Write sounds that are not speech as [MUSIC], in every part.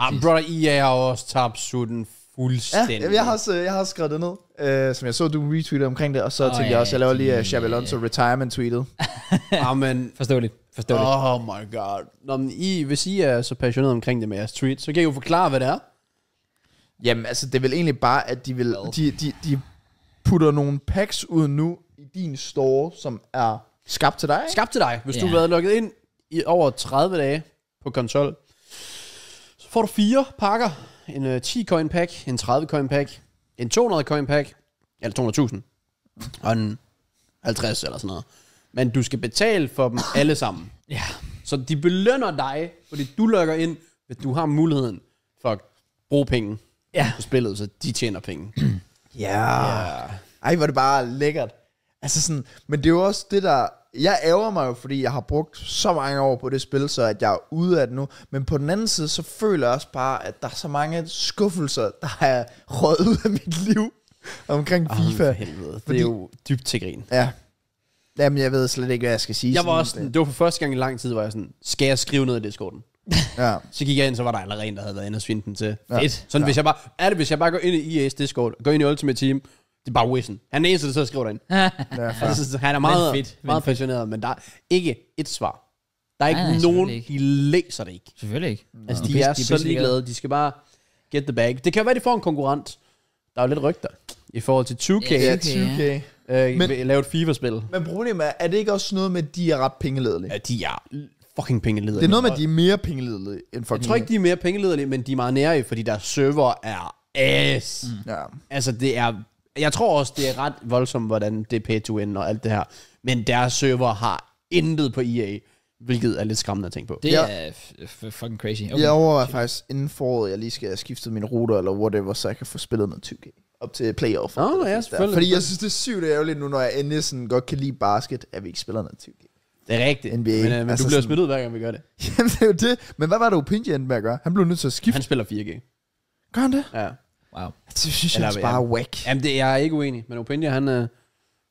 Jamen, ah, brother, I er også tabt sutten fuldstændig. Ja, jeg har, også, øh, jeg har også skrevet det ned, øh, som jeg så, du retweetede omkring det, og så oh, tænkte ja, jeg også, jeg laver lige uh, øh, Shabby Alonso retirement-tweetet. [LAUGHS] Amen. Forståeligt. Forståeligt. Oh my god. Nå, men I, hvis I er så passionerede omkring det med jeres tweet, så kan I jo forklare, hvad det er. Jamen, altså, det er vel egentlig bare, at de, vil, de, de, de putter nogle packs ud nu i din store, som er skabt til dig. Skabt til dig. Hvis yeah. du har været logget ind i over 30 dage på konsol, får du fire pakker. En uh, øh, 10 coin pack, en 30 coin pack, en 200 coin pack, eller 200.000, og en 50 eller sådan noget. Men du skal betale for dem alle sammen. Ja. Så de belønner dig, fordi du lukker ind, hvis du har muligheden for at bruge penge ja. på spillet, så de tjener penge. ja. [CLEARS THROAT] ja. Ej, hvor det bare lækkert. Altså sådan, men det er jo også det, der jeg ærger mig jo, fordi jeg har brugt så mange år på det spil, så at jeg er ude af det nu. Men på den anden side, så føler jeg også bare, at der er så mange skuffelser, der har røget ud af mit liv omkring oh, FIFA. For helvede. Fordi, det er jo dybt til grin. Ja. Jamen, jeg ved slet ikke, hvad jeg skal sige. Jeg var også, sådan, det var for første gang i lang tid, hvor jeg sådan, skal jeg skrive noget i Discorden? [LAUGHS] ja. Så gik jeg ind, så var der allerede en, der havde været inde og svinde den til. Ja. Fedt. Sådan, ja. hvis jeg bare, er det, hvis jeg bare går ind i IAS e Discord, går ind i Ultimate Team, det er bare Wissen. Han er den eneste, der sidder og skriver derinde. ja, altså, han er meget, men fedt, meget fedt. passioneret, men der er ikke et svar. Der er ikke nej, nej, nogen, ikke. de læser det ikke. Selvfølgelig ikke. Altså, de, de er, er så ligeglade. De skal bare get the bag. Det kan være, de får en konkurrent. Der er jo lidt rygter i forhold til 2K. Ja, 2K. Ja. Øh, men, lave et FIFA-spil. Men problemet er, er det ikke også noget med, at de er ret pengeledelige? Ja, de er fucking pengeledelige. Det er noget med, at de er mere pengeledelige end folk. Jeg tror ikke, de er mere pengeledelige, men de er meget nære, fordi deres server er ass. Mm. Ja. Altså, det er jeg tror også, det er ret voldsomt, hvordan det er pay-to-win og alt det her. Men deres server har intet på EA, hvilket er lidt skræmmende at tænke på. Det ja. er fucking crazy. Okay. Jeg overvejer faktisk inden foråret, jeg lige skal have skiftet min router eller whatever, så jeg kan få spillet noget 2K op til playoff. Nå, oh, ja, selvfølgelig. Fordi jeg synes, det er sygt ærgerligt nu, når jeg endelig sådan godt kan lide basket, at vi ikke spiller noget 2K. Det er rigtigt. NBA. Men, øh, men altså du bliver smidt ud, hver gang vi gør det. [LAUGHS] Jamen, det er jo det. Men hvad var det, Opinji endte med at gøre? Han blev nødt til at skifte. Han spiller 4G. Gør han det? Ja. Wow. Altså, det synes Eller, jeg altså bare er whack. Jamen, det, jeg er ikke uenig, men Opinia, han, øh,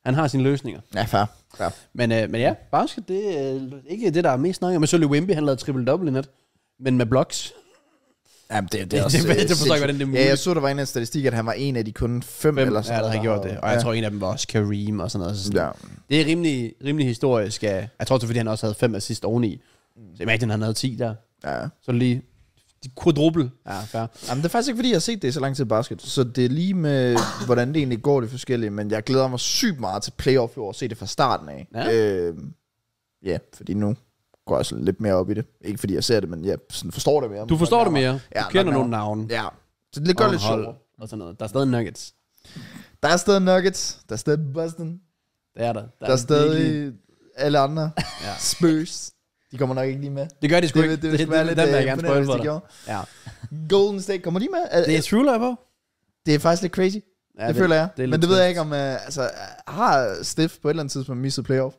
han har sine løsninger. Ja, far. Ja. Men, øh, men ja, basket, det er øh, ikke det, der er mest snakket om. Men så Wimby, han lavede triple-double i nat, men med blocks. Jamen, det, det er [LAUGHS] også... Det, det, det forstår jeg, hvordan det er muligt. Ja, jeg så, der var en af statistik, at han var en af de kun fem, fem eller sådan ja, noget. der gjort det. Og ja. jeg tror, en af dem var også Kareem og sådan noget. Så sådan. Ja. Det er rimelig, rimelig historisk. Jeg tror er, fordi han også havde fem assist oveni. Mm. Så imagine, han havde 10 der. Ja. Så lige Quadruple. Ja, fair. Jamen, det er faktisk ikke, fordi jeg har set det i så lang tid i basket, så det er lige med, hvordan det egentlig går, det forskellige, men jeg glæder mig sygt meget til playoff i år, at se det fra starten af. Ja, øh, ja fordi nu går jeg sådan lidt mere op i det. Ikke fordi jeg ser det, men jeg sådan forstår det mere. Du forstår det mere? ja, du kender nogle navne? Ja, så det gør og lidt sjovt. Og sådan noget. Der er stadig Nuggets. Der er stadig Nuggets, der er stadig Boston. Det er der. Der, der er stadig alle andre. [LAUGHS] ja. Spurs. De kommer nok ikke lige med. Det gør de sgu det, ikke. Det, det, det, det, det, det, det, jeg øh, gerne spoil for Ja. Golden State, kommer de med? Er, det er True Love, Det er faktisk lidt crazy. Ja, det, det føler jeg. Det Men det ved jeg ikke om, uh, altså, har Steph på et eller andet tidspunkt misset playoff?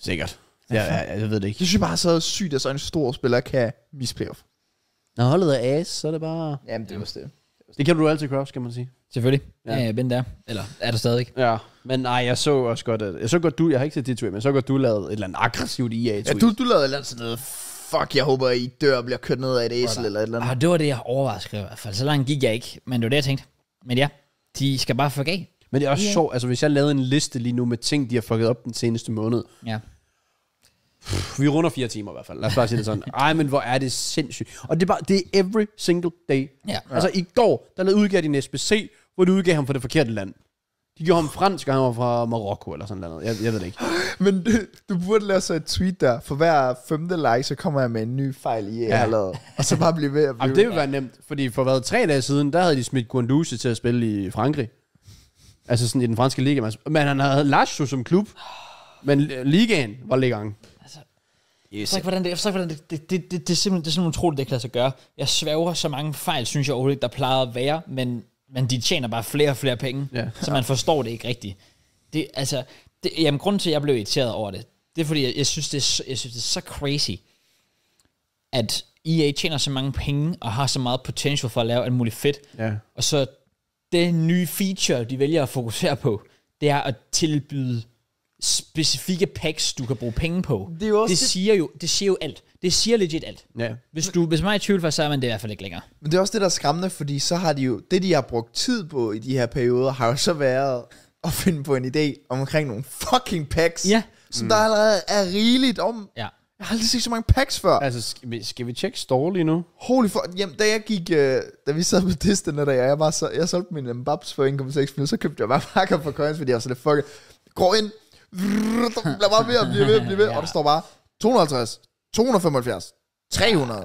Sikkert. Ja, jeg, jeg ved det ikke. Det synes jeg bare er så sygt, at så en stor spiller kan misse playoff. Når holdet er as, så er det bare... Jamen, det er også det. Det kan du altid cross, skal man sige. Selvfølgelig. Ja, ja der. Eller er der stadig. Ja, men nej, jeg så også godt, at, jeg så godt du, jeg har ikke set dit tweet, men så godt du lavede et eller andet aggressivt IA tweet. Ja, du, du lavede et eller andet sådan noget, fuck, jeg håber I dør og bliver kørt ned af et æsel eller et eller andet. Ah, det var det, jeg overvejede at skrive i hvert fald. Så langt gik jeg ikke, men det var det, jeg tænkte. Men ja, de skal bare fuck af. Men det er også yeah. sjovt, altså hvis jeg lavede en liste lige nu med ting, de har fucket op den seneste måned, ja vi runder fire timer i hvert fald. Lad os bare sige det sådan. [LAUGHS] Ej, men hvor er det sindssygt. Og det er bare, det er every single day. Ja. Altså i går, der lavede udgav din SBC, hvor de udgav ham fra det forkerte land. De gjorde ham fransk, og han var fra Marokko eller sådan noget. Jeg, jeg ved det ikke. [LAUGHS] Men du, du burde lade sig et tweet der. For hver femte like, så kommer jeg med en ny fejl i, ja. lavet. Og så bare blive ved at blive... Jamen, det vil være nemt. Fordi for hvad, tre dage siden, der havde de smidt Guendouzi til at spille i Frankrig. Altså sådan i den franske liga. Men han havde Lazio som klub. Men ligaen var gang. Jeg forstår ikke, hvordan det, jeg ikke, hvordan det, det, det, det, det, er simpelthen, det er simpelthen utroligt, det kan lade sig gøre. Jeg sværger så mange fejl, synes jeg overhovedet ikke, der plejer at være, men, men de tjener bare flere og flere penge, Ja. så man forstår det ikke rigtigt. Det, altså, det, jamen, grunden til, at jeg blev irriteret over det, det er fordi, jeg, jeg, synes, det er, jeg synes, det er så crazy, at EA tjener så mange penge, og har så meget potential for at lave alt muligt fedt, Ja. og så det nye feature, de vælger at fokusere på, det er at tilbyde specifikke packs, du kan bruge penge på. Det, er jo også det, det, siger jo, det siger jo alt. Det siger legit alt. Ja. Hvis, du, hvis man er i tvivl for, så er man det i hvert fald ikke længere. Men det er også det, der er skræmmende, fordi så har de jo, det de har brugt tid på i de her perioder, har jo så været at finde på en idé omkring nogle fucking packs, ja. som mm. der allerede er rigeligt om. Ja. Jeg har aldrig set så mange packs før. Altså, skal vi, skal vi tjekke store lige nu? Holy fuck. Jamen, da jeg gik, øh, da vi sad på Disney, der jeg, var så, jeg solgte min Mbaps for 1,6 minutter, så købte jeg bare pakker for coins, fordi jeg var sådan, fuck, går ind, der bliver bare ved og bliver ved og bliver ved, ja. og der står bare 250, 275, 300,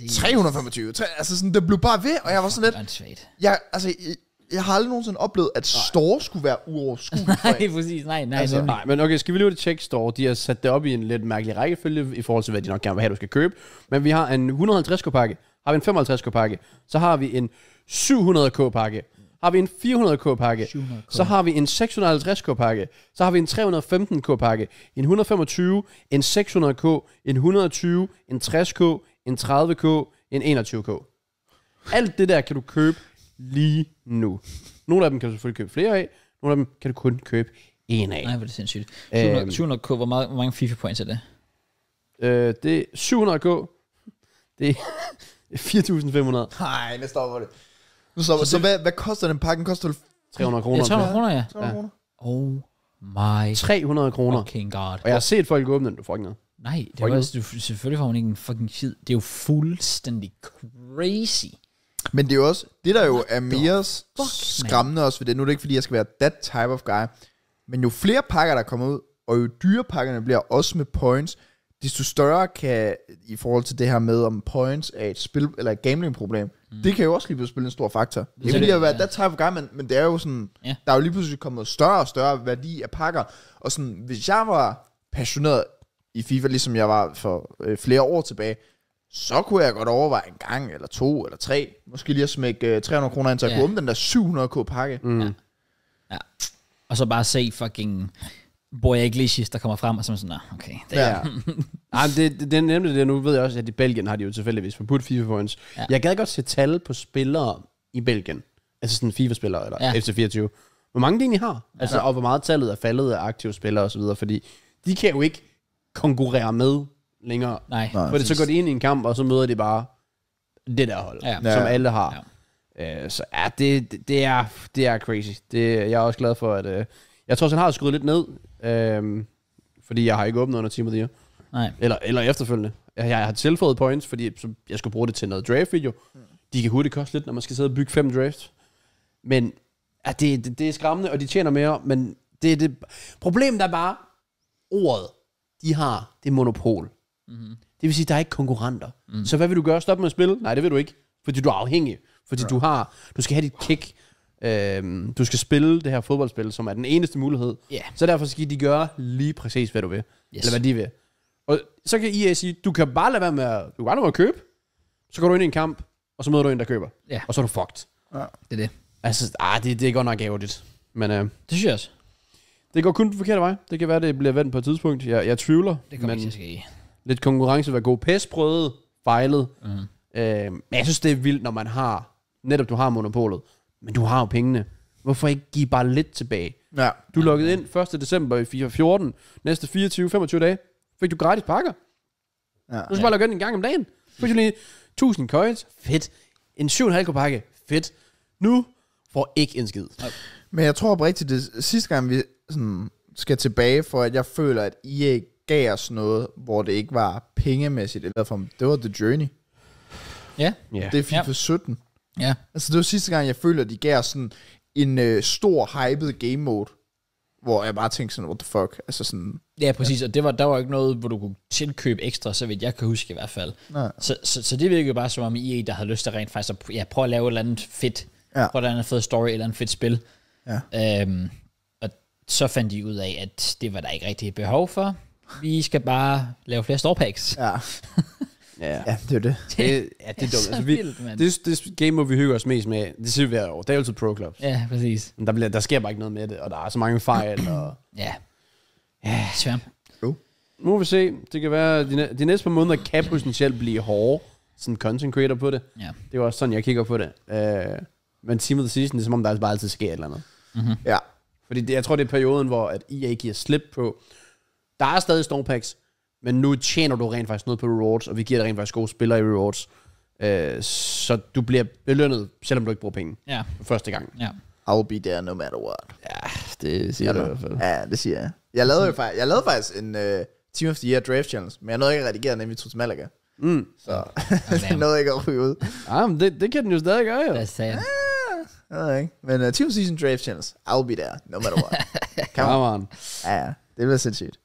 ja, 325. 3, altså sådan, det blev bare ved, og jeg var sådan lidt... Jeg, altså, jeg, jeg har aldrig nogensinde oplevet, at store skulle være uoverskueligt. [LAUGHS] nej, præcis. Nej, nej, altså, nej. Men okay, skal vi lige tjekke store? De har sat det op i en lidt mærkelig rækkefølge i forhold til, hvad de nok gerne vil have, du skal købe. Men vi har en 150 k pakke, har vi en 55 k pakke, så har vi en 700 k pakke, har vi en 400k pakke, 700K. så har vi en 650k pakke, så har vi en 315k pakke, en 125, en 600k, en 120, en 60k, en 30k, en 21k. Alt det der kan du købe lige nu. Nogle af dem kan du selvfølgelig købe flere af, nogle af dem kan du kun købe en af. Nej, hvor er det sindssygt. 700, øhm. 700k, hvor, meget, hvor mange FIFA points er det? Øh, det er 700k. Det er 4.500. [LAUGHS] Nej, det for det. Så, så, så, så det, hvad, hvad koster den Den Koster 300 kroner? Ja, 300 kroner, ja. 300 kroner. Ja. Oh my 300 kroner. Fucking god. Og jeg har set folk åbne den, du får ikke noget. Nej, det er også, du, selvfølgelig får man ikke en fucking shit. Det er jo fuldstændig crazy. Men det er jo også, det der jo What er mere skræmmende man. også ved det, nu er det ikke fordi, jeg skal være that type of guy, men jo flere pakker, der kommer ud, og jo dyre pakkerne bliver, også med points, desto større kan, i forhold til det her med, om points er et spil, eller et gambling problem, Mm. Det kan jo også lige pludselig spille en stor faktor. Det er lige at være that type guy, men, men det er jo sådan, ja. der er jo lige pludselig kommet større og større værdi af pakker. Og sådan, hvis jeg var passioneret i FIFA, ligesom jeg var for øh, flere år tilbage, så kunne jeg godt overveje en gang, eller to, eller tre, måske lige at smække øh, 300 kroner ind, så jeg ja. kunne den der 700k pakke. Mm. Ja. ja. Og så bare se fucking Boja Iglesias, der kommer frem, og så er man sådan, nah, okay. Det er. Ja. [LAUGHS] Ej, det, det, det er nemlig det, nu ved jeg også, at i Belgien har de jo tilfældigvis forbudt FIFA points. Ja. Jeg gad godt se tal på spillere i Belgien, altså sådan FIFA-spillere, eller ja. FC24, hvor mange de egentlig har, altså, ja. og hvor meget tallet er faldet af aktive spillere osv., fordi de kan jo ikke konkurrere med længere. Nej. Nej det, så går de ind i en kamp, og så møder de bare det der hold, ja. som alle har. Ja. Øh, så ja, det, det, er, det er crazy. Det, jeg er også glad for, at... Øh, jeg tror han har skudt lidt ned, øh, fordi jeg har ikke åbnet under Timothy. Nej. Eller, eller efterfølgende. Jeg, jeg har tilføjet points, fordi jeg skulle bruge det til noget draft-video. De kan hurtigt koste lidt, når man skal sidde og bygge fem drafts. Men ja, det, det, det er skræmmende, og de tjener mere, men det er det... Problemet er bare, ordet, de har, det er monopol. Mm-hmm. Det vil sige, der er ikke konkurrenter. Mm. Så hvad vil du gøre? Stop med at spille? Nej, det vil du ikke, fordi du er afhængig. Fordi right. du har, du skal have dit kick. Øh, du skal spille det her fodboldspil, som er den eneste mulighed. Yeah. Så derfor skal de gøre lige præcis, hvad du vil. Yes. Eller hvad de vil. Og så kan IA e sige, du kan bare lade være med at, du kan bare med at købe. Så går du ind i en kamp, og så møder du en, der køber. Yeah. Og så er du fucked. Ja, det er det. Altså, ah, det, det er godt nok ærgerligt. Men, øh, det synes jeg også. Det går kun den forkerte vej. Det kan være, det bliver vendt på et tidspunkt. Jeg, jeg tvivler. Det kommer ikke til at ske. Lidt konkurrence vil være god. Pæs prøvet, fejlede. Mm. Øh, men jeg synes, det er vildt, når man har, netop du har monopolet, men du har jo pengene. Hvorfor ikke give bare lidt tilbage? Ja. Du lukkede ind 1. december i 14, næste 24-25 dage, fik du gratis pakker. Ja, du skal ja. bare lukke ind en gang om dagen. Fik du lige 1000 coins, fedt. En 7,5 pakke, fedt. Nu får ikke en skid. Okay. Men jeg tror på rigtigt, det sidste gang, vi sådan skal tilbage, for at jeg føler, at ikke gav os noget, hvor det ikke var pengemæssigt, eller for det var The Journey. Ja. Yeah. Det er FIFA ja. 17. Ja. Altså, det var sidste gang, jeg føler, at de gav sådan en øh, stor, hyped game mode, hvor jeg bare tænkte sådan, what the fuck, altså sådan... Ja, præcis, ja. og det var, der var ikke noget, hvor du kunne tilkøbe ekstra, så vidt jeg kan huske i hvert fald. Så, så, så det virkede jo bare som om EA, der havde lyst til rent faktisk at ja, prøve at lave et eller andet fedt, ja. prøve at lave en fed story, et eller andet fedt spil. Ja. Øhm, og så fandt de ud af, at det var der ikke rigtig behov for. Vi skal bare lave flere store packs. Ja. [LAUGHS] Ja, ja det er det. [LAUGHS] det ja, det er dumt. [LAUGHS] er altså, vi, vildt, Altså, det, det game, hvor vi hygger os mest med, det ser vi hver år. Det er altid pro clubs. Ja, præcis. Men der, bliver, der sker bare ikke noget med det, og der er så mange fejl. og... Ja. Ja, svært. Jo. Nu må vi se. Det kan være, de, de næste par måneder kan potentielt blive hårde. Sådan content creator på det. Ja. Det er også sådan, jeg kigger på det. Uh, men Team of the Season, det er som om, der altså bare altid sker et eller andet. Mm-hmm. Ja. Fordi det, jeg tror, det er perioden, hvor at EA giver slip på. Der er stadig Stormpacks men nu tjener du rent faktisk noget på rewards, og vi giver dig rent faktisk gode spillere i rewards. Øh, så du bliver belønnet, selvom du ikke bruger penge ja. første gang. Ja. I'll be there no matter what. Ja, det siger du i hvert fald. Ja, det siger jeg. Jeg lavede, jo faktisk, jeg lavede faktisk en uh, Team of the Year Draft Challenge, men jeg nåede ikke at redigere den, inden vi tog til Malaga. Mm. Så [LAUGHS] det nåede ikke at ryge ud. men det, det kan den jo stadig gøre, jo. Det er sandt. Jeg ved ikke. Men uh, Team Season Draft Challenge, I'll be there, no matter what. [LAUGHS] Come on. Ja, det bliver sindssygt.